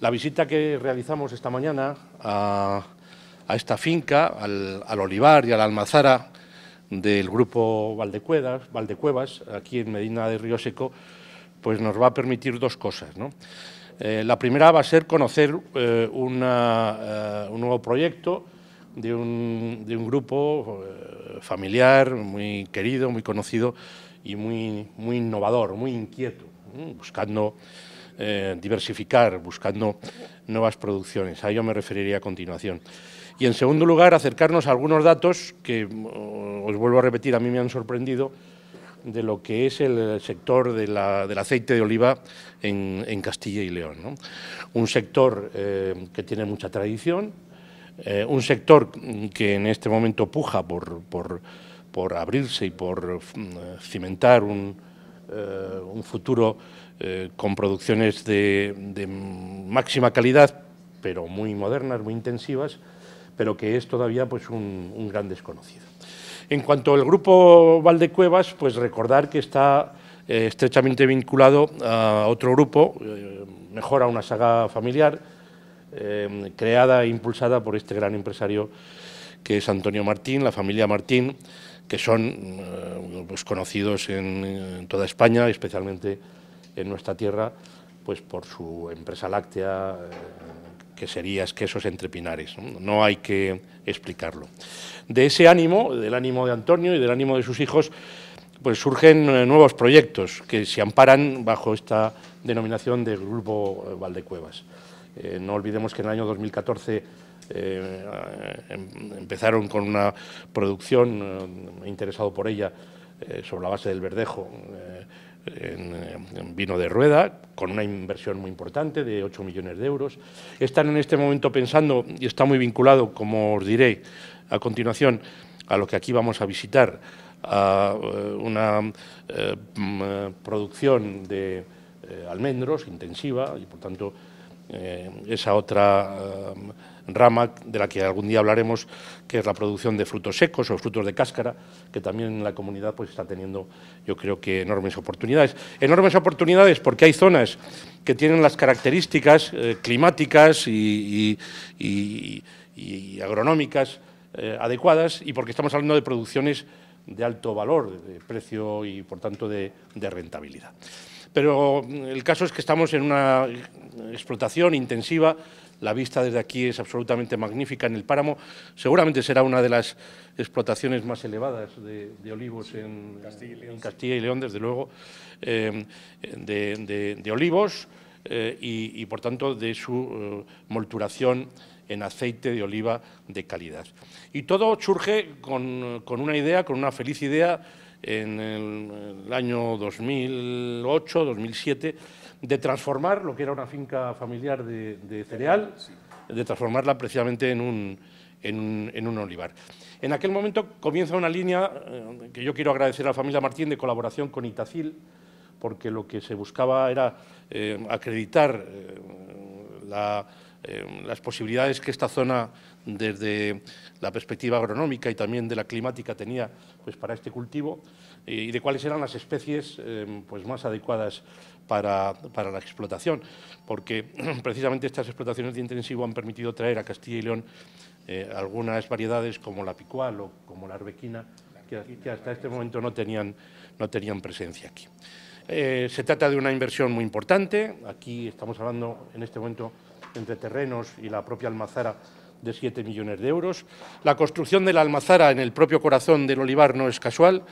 La visita que realizamos esta mañana a, esta finca, al, olivar y a la almazara del grupo Valdecuevas, Valdecuevas, aquí en Medina de Río Seco, pues nos va a permitir dos cosas. Eh, la primera va a ser conocer eh, eh, un nuevo proyecto de un, de un grupo familiar muy querido, muy conocido y muy, muy innovador, muy inquieto, buscando eh, diversificar buscando nuevas producciones. A ello me referiría a continuación. Y en segundo lugar, acercarnos a algunos datos que, mm, os vuelvo a repetir, a mí me han sorprendido de lo que es el sector del aceite de oliva en, Castilla y León. Un sector eh, que tiene mucha tradición, eh, un sector que en este momento puja por, por abrirse y por mm, cimentar un, eh, un futuro eh, con producciones de, máxima calidad, pero muy modernas, muy intensivas, pero que es todavía pues, un, gran desconocido. En cuanto al grupo Valdecuevas, pues recordar que está eh, estrechamente vinculado a otro grupo, Mejora una saga familiar, creada e impulsada por este gran empresario que es Antonio Martín, la familia Martín, que son eh, pues, conocidos en, toda España, especialmente en nuestra tierra, pues por su empresa láctea, eh, que sería Esquesos Entre Pinares. ¿no? hay que explicarlo. De ese ánimo, del ánimo de Antonio y del ánimo de sus hijos, pues surgen eh, nuevos proyectos que se amparan bajo esta denominación de Grupo Valdecuevas. no olvidemos que en el año 2014 eh, em, empezaron con una producción, me eh, he interesado por ella, eh, sobre la base del verdejo. En, vino de rueda, con una inversión muy importante de 8 millones de euros. Están en este momento pensando, y está muy vinculado, como os diré a continuación, a lo que aquí vamos a visitar, a una producción de almendros intensiva, y por tanto esa otra rama de la que algún día hablaremos, que es la producción de frutos secos o frutos de cáscara, que también en la comunidad pues, está teniendo, yo creo que, enormes oportunidades. Enormes oportunidades porque hay zonas que tienen las características eh, climáticas y, agronómicas eh, adecuadas y porque estamos hablando de producciones de alto valor, de precio y, por tanto, de rentabilidad pero mm, el caso es que estamos en una explotación intensiva la vista desde aquí es absolutamente magnífica en el páramo. Seguramente será una de las explotaciones más elevadas de, olivos en Castilla, y León, desde luego, eh, de, olivos eh, y, por tanto, de su eh, molturación en aceite de oliva de calidad. Y todo surge con, una idea, con una feliz idea, en el año 2008, 2007, de transformar lo que era una finca familiar de, cereal, de transformarla precisamente en un, en, un, olivar. En aquel momento comienza una línea eh, que yo quiero agradecer a la familia Martín de colaboración con Itacil, porque lo que se buscaba era eh, acreditar eh, las posibilidades que esta zona desde la perspectiva agronómica y también de la climática tenía pues, para este cultivo y de cuáles eran las especies em, pues, más adecuadas para, para, la explotación, porque precisamente estas explotaciones de intensivo han permitido traer a Castilla y León eh, algunas variedades como la picual o como la arbequina, que, hasta este momento no tenían, presencia aquí. Eh, se trata de una inversión muy importante, aquí estamos hablando en este momento entre terrenos y la propia almazara de 7 millones de euros. La construcción de la almazara en el propio corazón del olivar no es casual,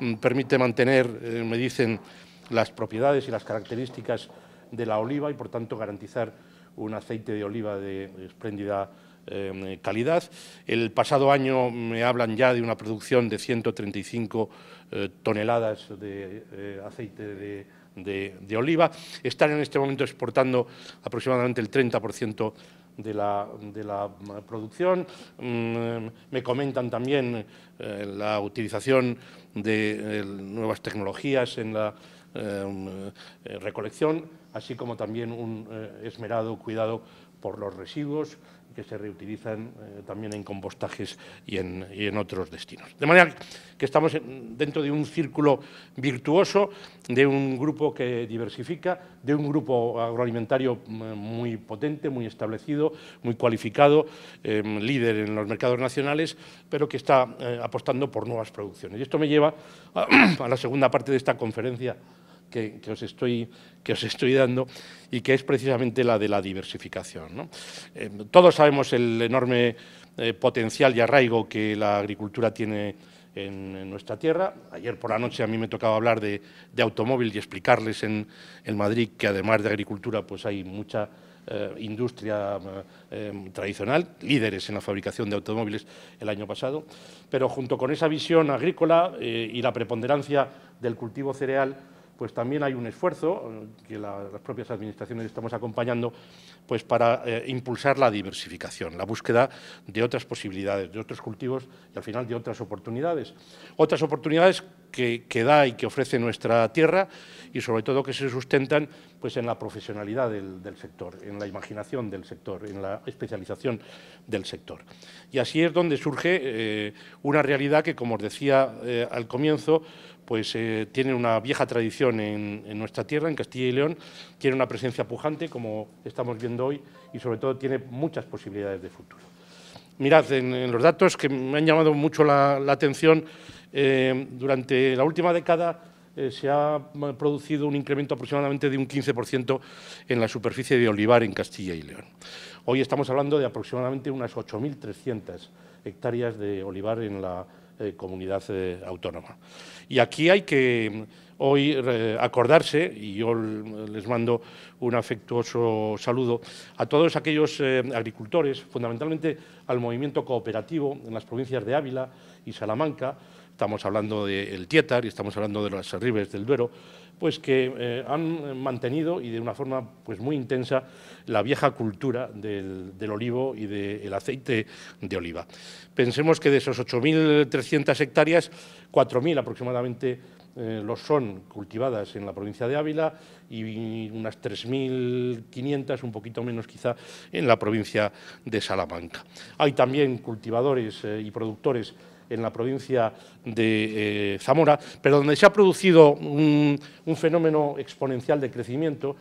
mm, permite mantener, eh, me dicen, las propiedades y las características de la oliva y, por tanto, garantizar un aceite de oliva de espléndida em, calidad. El pasado año me hablan ya de una producción de 135 eh, toneladas de eh, aceite de, de oliva. Están en este momento exportando aproximadamente el 30% de la, de la mm, producción. Mm, me comentan también eh, la utilización de eh, nuevas tecnologías en la eh, mm, recolección, así como también un esmerado cuidado por los residuos que se reutilizan eh, también en compostajes y en, otros destinos. De manera que estamos dentro de un círculo virtuoso, de un grupo que diversifica, de un grupo agroalimentario mm, muy potente, muy establecido, muy cualificado, em, líder en los mercados nacionales, pero que está eh, apostando por nuevas producciones. Y esto me lleva a la segunda parte de esta conferencia que, os estoy, que, os estoy, dando y que es precisamente la de la diversificación. Eh, todos sabemos el enorme eh, potencial y arraigo que la agricultura tiene en, nuestra tierra. Ayer por la noche a mí me tocaba hablar de, automóvil y explicarles en, Madrid que además de agricultura pues hay mucha eh, industria tradicional, líderes en la fabricación de automóviles el año pasado, pero junto con esa visión agrícola y la preponderancia del cultivo cereal, pues también hay un esfuerzo eh, que las propias administraciones estamos acompañando pues para eh, impulsar la diversificación, la búsqueda de otras posibilidades, de otros cultivos y al final de otras oportunidades. Otras oportunidades que da y que ofrece nuestra tierra y sobre todo que se sustentan pues en la profesionalidad del, sector, en la imaginación del sector, en la especialización del sector. Y así es donde surge eh, una realidad que, como os decía eh, al comienzo, pues eh, tiene una vieja tradición en, nuestra tierra, en Castilla y León, tiene una presencia pujante, como estamos viendo hoy, y sobre todo tiene muchas posibilidades de futuro. Mirad, en, los datos que me han llamado mucho la atención, durante la última década eh, se ha producido un incremento aproximadamente de un 15% en la superficie de olivar en Castilla y León. Hoy estamos hablando de aproximadamente unas 8.300 hectáreas de olivar en la eh, comunidad eh, autónoma. Y aquí hay que mm, hoy acordarse, y yo les mando un afectuoso saludo, a todos aquellos agricultores, fundamentalmente al movimiento cooperativo en las provincias de Ávila y Salamanca, estamos hablando del Tietar y estamos hablando de las Ribes del Duero, pues que eh, han mantenido y de una forma pues muy intensa la vieja cultura del, olivo y del aceite de oliva. Pensemos que de esos 8.300 hectáreas, 4.000 aproximadamente eh, los son cultivadas en la provincia de Ávila y unas 3.500, un poquito menos quizá, en la provincia de Salamanca. Hay también cultivadores eh, y productores en la provincia de eh, Zamora, pero donde se ha producido un, fenómeno exponencial de crecimiento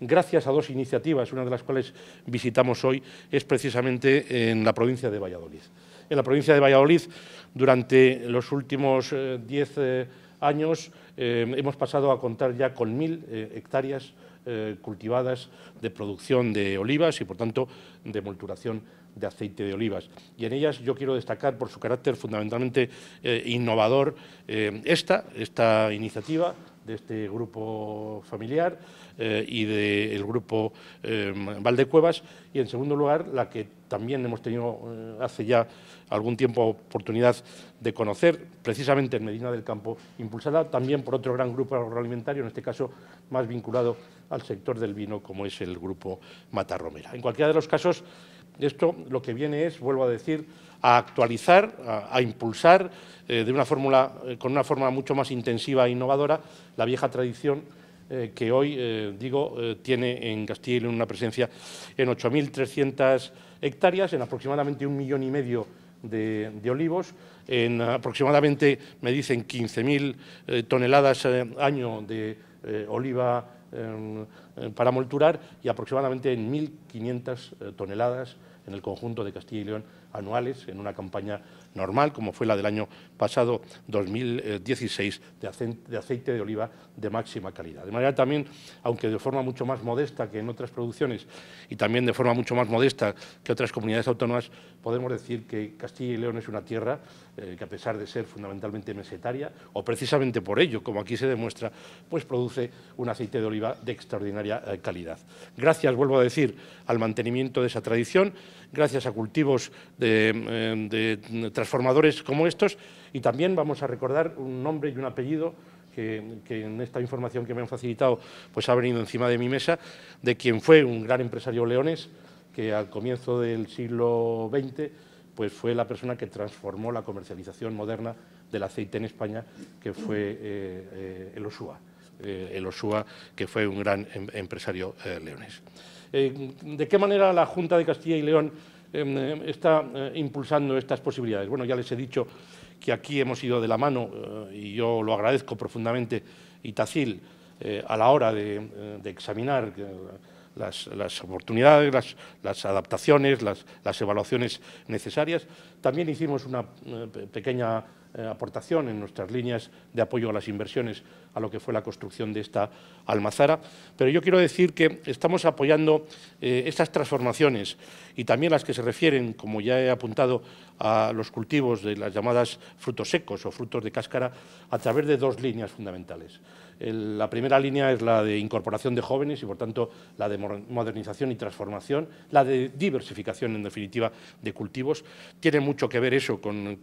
gracias a dos iniciativas, una de las cuales visitamos hoy, es precisamente en la provincia de Valladolid. En la provincia de Valladolid, durante los últimos 10 eh, eh, años, hemos pasado a contar ya con mil hectáreas cultivadas de producción de olivas y, por tanto, de multuración de aceite de olivas. Y en ellas yo quiero destacar por su carácter fundamentalmente eh, innovador eh, esta, esta iniciativa de este grupo familiar eh, y del grupo Valdecuevas. Y en segundo lugar, la que también hemos tenido hace ya algún tiempo oportunidad de conocer, precisamente en Medina del Campo, impulsada también por otro gran grupo agroalimentario, en este caso más vinculado al sector del vino, como es el grupo Matarromera... En cualquiera de los casos, esto lo que viene es, vuelvo a decir, a actualizar, a, impulsar con eh, de una fórmula, eh, con una forma mucho más intensiva e innovadora la vieja tradición eh, que hoy, digo, tiene en Castilla y una presencia en 8.300 hectáreas, en aproximadamente un millón y medio de, de olivos, en aproximadamente, me dicen, 15.000 toneladas al año de oliva em, eh, para molturar y aproximadamente en 1.500 eh, toneladas en el conjunto de Castilla y León anuales en una campaña normal, como fue la del año pasado 2016, de aceite de oliva de máxima calidad. De manera también, aunque de forma mucho más modesta que en otras producciones y también de forma mucho más modesta que otras comunidades autónomas, podemos decir que Castilla y León es una tierra eh, que a pesar de ser fundamentalmente mesetaria, o precisamente por ello, como aquí se demuestra, pues produce un aceite de oliva de extraordinaria eh, calidad. Gracias, vuelvo a decir, al mantenimiento de esa tradición, gracias a cultivos de, em, transformadores como estos, y también vamos a recordar un nombre y un apellido que, en esta información que me han facilitado pues ha venido encima de mi mesa, de quien fue un gran empresario leones que al comienzo del siglo XX pues fue la persona que transformó la comercialización moderna del aceite en España, que fue eh, eh, el Osúa. Eh, el Osúa, que fue un gran em, empresario eh, leonés. Eh, ¿De qué manera la Junta de Castilla y León em, está impulsando estas posibilidades? Bueno, ya les he dicho que aquí hemos ido de la mano, y yo lo agradezco profundamente, Itacil, a la hora de, examinar las, oportunidades, las, adaptaciones, las, evaluaciones necesarias. También hicimos una pequeña aportación en nuestras líneas de apoyo a las inversiones a lo que fue la construcción de esta almazara. Pero yo quiero decir que estamos apoyando eh, estas transformaciones y también las que se refieren, como ya he apuntado, a los cultivos de las llamadas frutos secos o frutos de cáscara a través de dos líneas fundamentales. la primera línea es la de incorporación de jóvenes y, por tanto, la de modernización y transformación, la de diversificación, en definitiva, de cultivos. Tiene mucho que ver eso con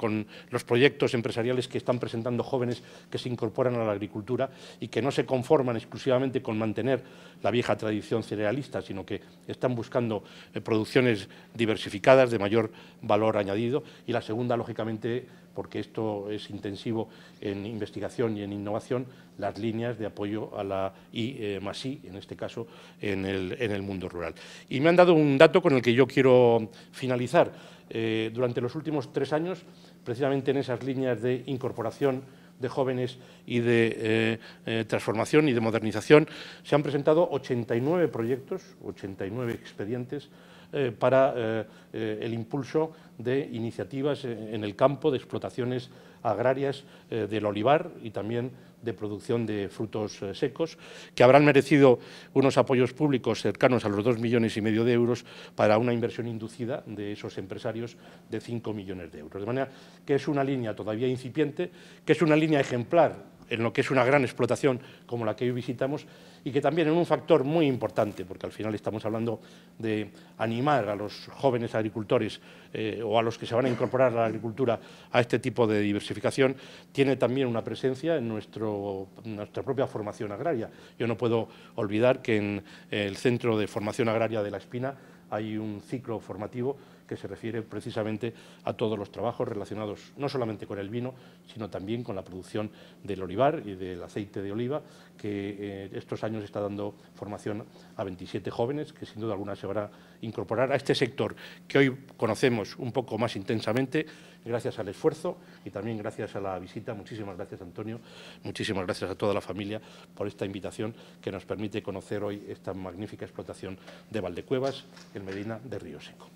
los proyectos empresariales que están presentando jóvenes que se incorporan a la agricultura y que no se conforman exclusivamente con mantener la vieja tradición cerealista, sino que están buscando eh, producciones diversificadas de mayor valor añadido. Y la segunda, lógicamente, porque esto es intensivo en investigación y en innovación, las líneas de apoyo a la I eh, más I, en este caso, en el, mundo rural. Y me han dado un dato con el que yo quiero finalizar. Eh, durante los últimos tres años, precisamente en esas líneas de incorporación de jóvenes y de eh, eh, transformación y de modernización, se han presentado 89 proyectos, 89 expedientes eh, para el impulso de iniciativas en el campo de explotaciones agrarias eh, del olivar y también de producción de frutos eh, secos, que habrán merecido unos apoyos públicos cercanos a los dos millones y medio de euros para una inversión inducida de esos empresarios de cinco millones de euros. De manera que es una línea todavía incipiente, que es una línea ejemplar en lo que es una gran explotación como la que hoy visitamos y que también es un factor muy importante, porque al final estamos hablando de animar a los jóvenes agricultores eh, o a los que se van a incorporar a la agricultura a este tipo de diversificación, tiene también una presencia en nuestra propia formación agraria. Yo no puedo olvidar que en el Centro de Formación Agraria de La Espina hay un ciclo formativo que se refiere precisamente a todos los trabajos relacionados no solamente con el vino, sino también con la producción del olivar y del aceite de oliva, que eh, estos años está dando formación a 27 jóvenes, que sin duda alguna se van a incorporar a este sector que hoy conocemos un poco más intensamente, gracias al esfuerzo y también gracias a la visita. Muchísimas gracias, Antonio. Muchísimas gracias a toda la familia por esta invitación que nos permite conocer hoy esta magnífica explotación de Valdecuevas, en Medina de Río Seco.